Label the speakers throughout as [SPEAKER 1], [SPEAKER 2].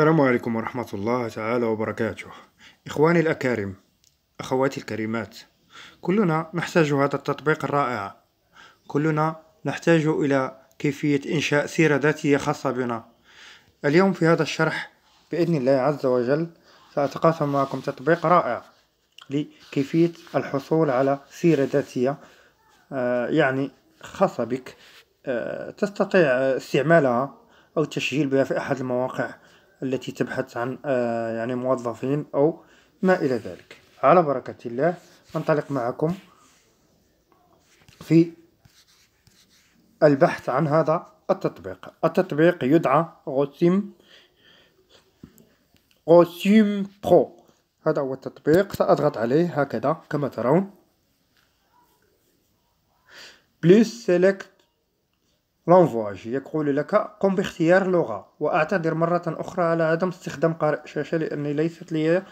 [SPEAKER 1] السلام عليكم ورحمة الله تعالى وبركاته إخواني الأكارم أخواتي الكريمات كلنا نحتاج هذا التطبيق الرائع كلنا نحتاج إلى كيفية إنشاء سيرة ذاتية خاصة بنا اليوم في هذا الشرح بإذن الله عز وجل سأتقاسم معكم تطبيق رائع لكيفية الحصول على سيرة ذاتية آه، يعني خاصة بك آه، تستطيع استعمالها أو التسجيل بها في أحد المواقع التي تبحث عن آه، يعني موظفين أو ما إلى ذلك على بركة الله أنطلق معكم في البحث عن هذا التطبيق التطبيق يدعى غوسيم غوسيم برو هذا هو التطبيق سأضغط عليه هكذا كما ترون بلس سيلكت لانفواج يقول لك قم باختيار لغة وأعتذر مرة أخرى على عدم استخدام قارئ شاشة لأني ليست لي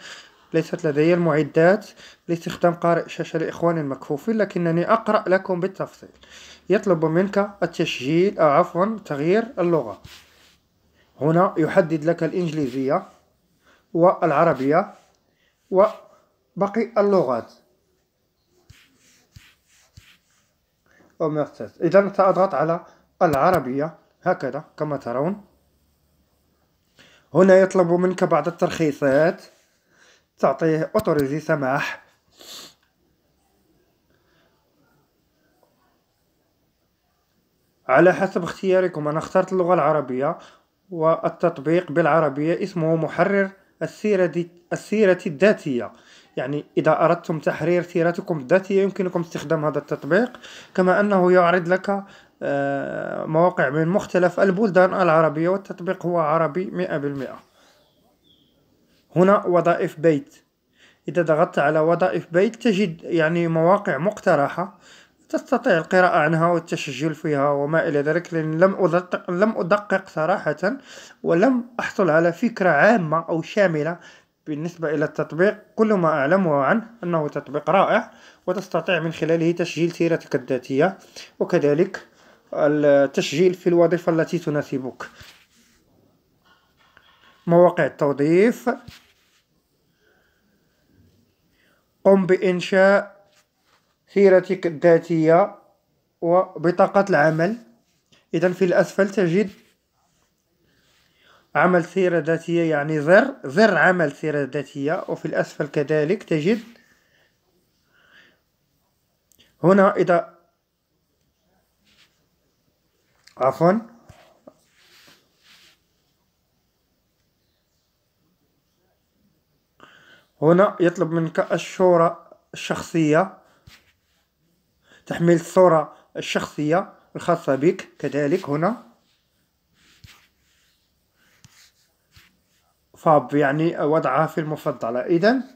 [SPEAKER 1] ليست لدي المعدات لاستخدام قارئ شاشة لإخواني المكفوفين لكنني أقرأ لكم بالتفصيل يطلب منك التسجيل أو آه، عفوا تغيير اللغة هنا يحدد لك الإنجليزية والعربية وبقي اللغات أو إذا سأضغط على العربية هكذا كما ترون هنا يطلب منك بعض الترخيصات تعطيه أوتوريزي سماح على حسب اختياركم أنا اخترت اللغة العربية والتطبيق بالعربية اسمه محرر السيرة, دي السيرة الذاتية يعني إذا أردتم تحرير سيرتكم الذاتية يمكنكم استخدام هذا التطبيق كما أنه يعرض لك آه، مواقع من مختلف البلدان العربية والتطبيق هو عربي مئة بالمئة هنا وظائف بيت إذا ضغطت على وظائف بيت تجد يعني مواقع مقترحة تستطيع القراءة عنها والتسجيل فيها وما إلى ذلك لأن لم أدقق, لم أدقق صراحة ولم أحصل على فكرة عامة أو شاملة بالنسبة إلى التطبيق كل ما أعلمه عنه أنه تطبيق رائع وتستطيع من خلاله تسجيل سيرتك الذاتية وكذلك التسجيل في الوظيفة التي تناسبك مواقع التوظيف قم بإنشاء سيرتك الذاتية وبطاقة العمل إذا في الأسفل تجد عمل سيرة ذاتية يعني زر زر عمل سيرة ذاتية وفي الأسفل كذلك تجد هنا إذا عفوا هنا يطلب منك الصورة الشخصية تحميل الصورة الشخصية الخاصة بك كذلك هنا فاب يعني وضعها في المفضلة إذا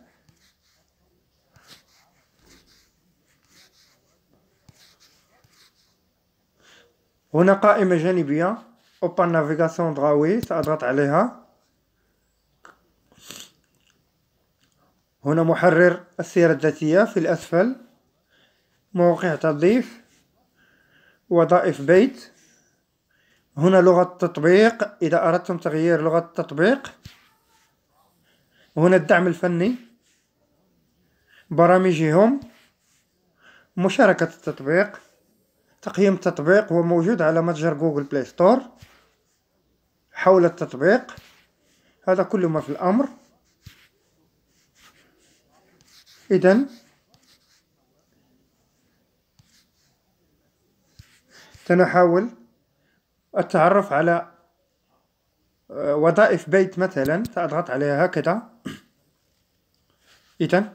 [SPEAKER 1] هنا قائمة جانبية اوبن نافيغاسيون دراوي سأضغط عليها هنا محرر السيرة الذاتية في الأسفل مواقع تضيف وظائف بيت هنا لغة التطبيق إذا أردتم تغيير لغة التطبيق هنا الدعم الفني برامجهم مشاركة التطبيق تقييم التطبيق هو موجود على متجر جوجل بلاي ستور حول التطبيق هذا كل ما في الأمر إذا سنحاول التعرف على آه، وظائف بيت مثلا سأضغط عليها هكذا إذا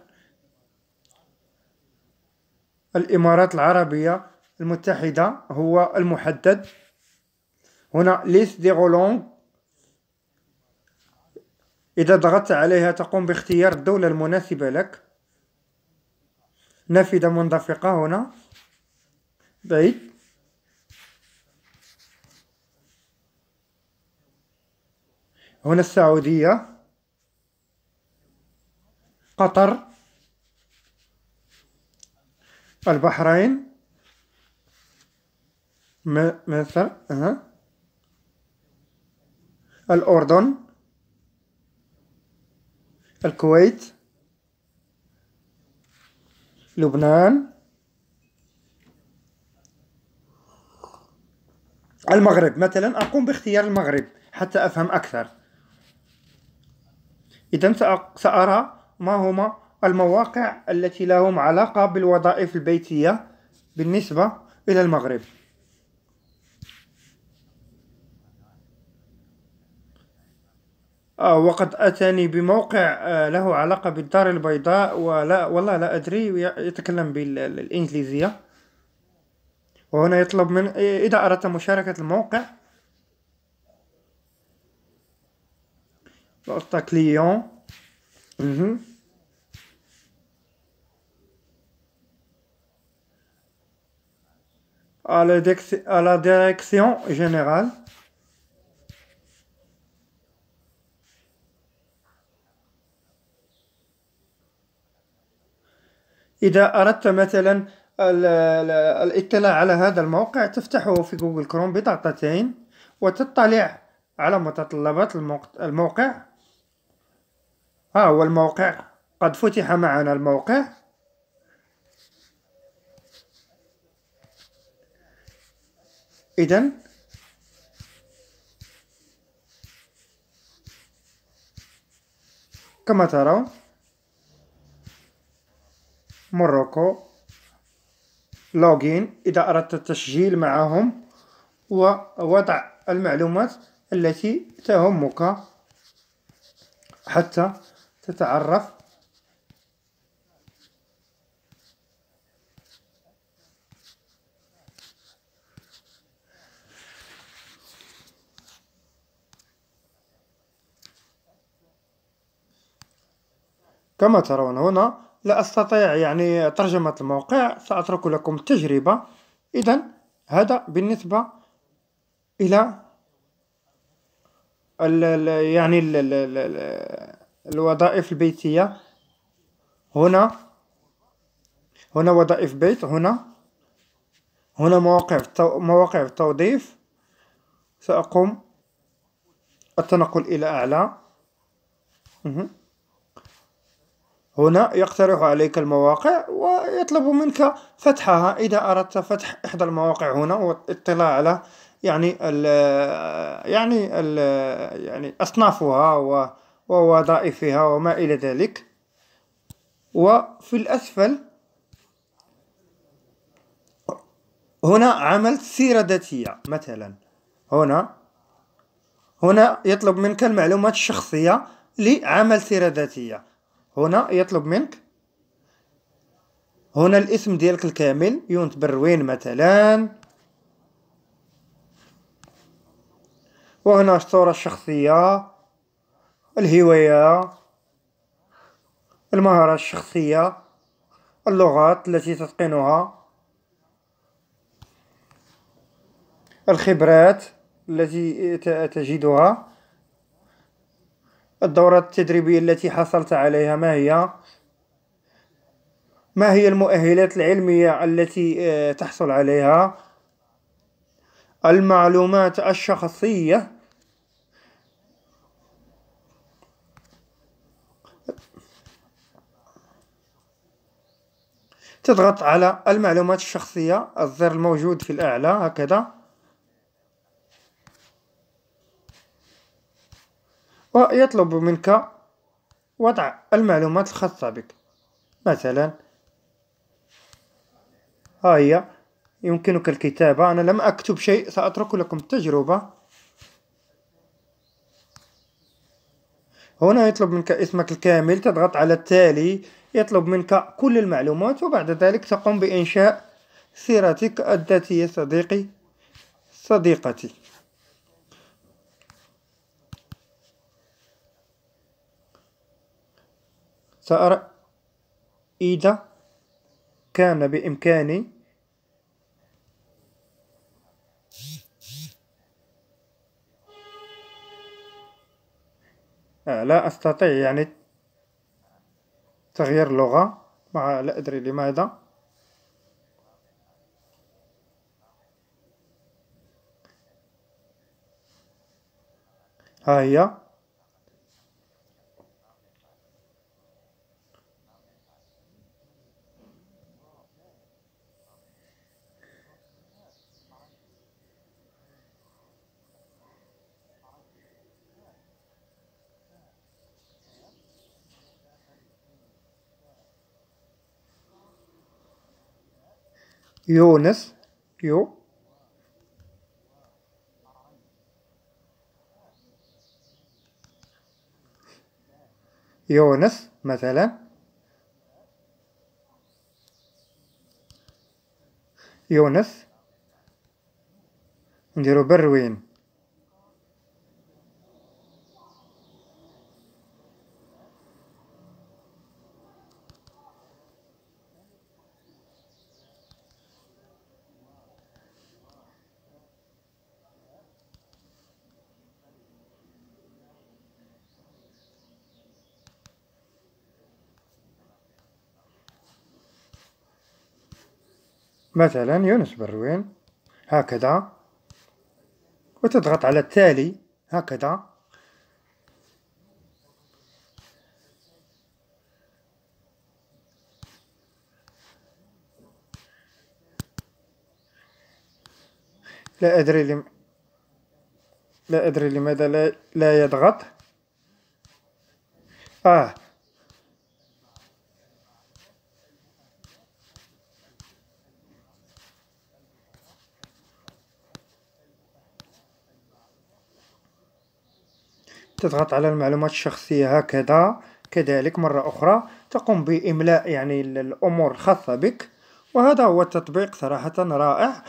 [SPEAKER 1] الإمارات العربية المتحدة هو المحدد هنا ليس دي غولونغ إذا ضغطت عليها تقوم باختيار الدولة المناسبة لك نافذة منضفقة هنا بعيد هنا السعودية قطر البحرين ما ماذا أه. الأردن الكويت لبنان المغرب مثلا أقوم باختيار المغرب حتى أفهم أكثر إذا سأرى ما هما المواقع التي لهم علاقة بالوظائف البيتية بالنسبة إلى المغرب آه، وقد أتاني بموقع آه، له علاقة بالدار البيضاء ولا والله لا أدري يتكلم بالإنجليزية وهنا يطلب من إذا أردت مشاركة الموقع نقطة كليون à la direction جينيرال إذا أردت مثلا الاطلاع على هذا الموقع تفتحه في جوجل كروم بضغطتين وتطلع على متطلبات الموقع ها هو الموقع آه، قد فتح معنا الموقع إذا كما ترون موروكو لوغين إذا أردت التسجيل معهم ووضع المعلومات التي تهمك حتى تتعرف كما ترون هنا لا أستطيع يعني ترجمة الموقع سأترك لكم التجربة إذا هذا بالنسبة إلى الـ يعني الـ الـ الـ الـ الوظائف البيتية هنا هنا وظائف بيت هنا هنا مواقع مواقع التوظيف سأقوم التنقل إلى أعلى هنا يقترح عليك المواقع ويطلب منك فتحها إذا أردت فتح إحدى المواقع هنا والاطلاع على يعني ال يعني ال يعني أصنافها ووظائفها وما إلى ذلك وفي الأسفل هنا عمل سيرة ذاتية مثلا هنا هنا يطلب منك المعلومات الشخصية لعمل سيرة ذاتية هنا يطلب منك هنا الاسم ديالك الكامل يونت بروين مثلا وهنا الصورة الشخصية الهواية المهارة الشخصية اللغات التي تتقنها الخبرات التي تجدها الدورة التدريبية التي حصلت عليها ما هي ما هي المؤهلات العلمية التي آه، تحصل عليها المعلومات الشخصية تضغط على المعلومات الشخصية الزر الموجود في الأعلى هكذا ويطلب منك وضع المعلومات الخاصة بك مثلا ها هي يمكنك الكتابة أنا لم أكتب شيء سأترك لكم التجربة هنا يطلب منك اسمك الكامل تضغط على التالي يطلب منك كل المعلومات وبعد ذلك تقوم بإنشاء سيرتك الذاتية صديقي صديقتي سأرى إذا كان بإمكاني آه، لا أستطيع يعني تغيير اللغة مع لا أدري لماذا ها هي يونس يو يونس مثلا يونس نديرو بروين مثلا يونس بروين هكذا وتضغط على التالي هكذا لا أدري لم... لا أدري لماذا لا, لا يضغط آه تضغط على المعلومات الشخصية هكذا كذلك مرة أخرى تقوم بإملاء يعني الأمور الخاصة بك وهذا هو التطبيق صراحة رائع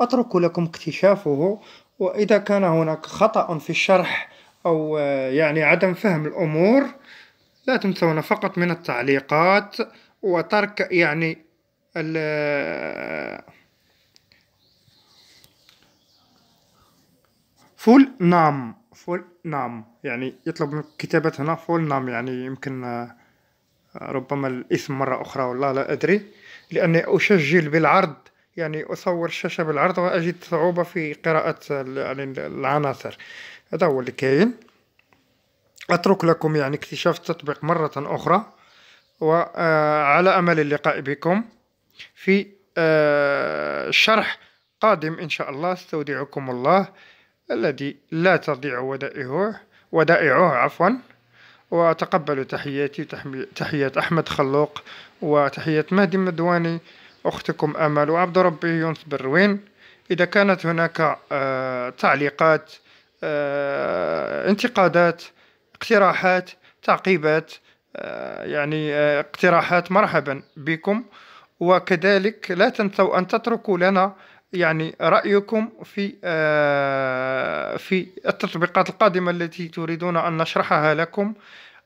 [SPEAKER 1] أترك لكم اكتشافه وإذا كان هناك خطأ في الشرح أو آه، يعني عدم فهم الأمور لا تنسون فقط من التعليقات وترك يعني فول نام آه، فول نام يعني يطلب من كتابة هنا فول نام يعني يمكن آه، ربما الاسم مرة أخرى والله لا أدري لأني أسجل بالعرض يعني أصور الشاشة بالعرض وأجد صعوبة في قراءة يعني العناصر هذا هو اللي كاين أترك لكم يعني اكتشاف التطبيق مرة أخرى وعلى آه، أمل اللقاء بكم في آه، شرح قادم إن شاء الله استودعكم الله الذي لا تضيع ودائعه ودائعه عفوا وتقبلوا تحياتي تحيات أحمد خلوق وتحيات مهدي مدواني أختكم أمل وعبد ربي يونس بروين إذا كانت هناك آه، تعليقات آه، انتقادات اقتراحات تعقيبات آه، يعني اقتراحات مرحبا بكم وكذلك لا تنسوا أن تتركوا لنا يعني رأيكم في آه، في التطبيقات القادمة التي تريدون أن نشرحها لكم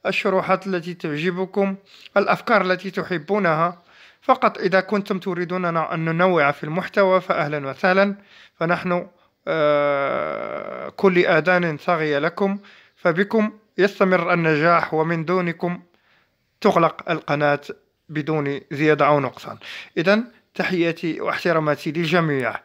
[SPEAKER 1] الشروحات التي تعجبكم الأفكار التي تحبونها فقط إذا كنتم تريدوننا أن ننوع في المحتوى فأهلا وسهلا فنحن آه، كل آذان صاغية لكم فبكم يستمر النجاح ومن دونكم تغلق القناة بدون زيادة أو نقصان إذا تحياتي واحتراماتي للجميع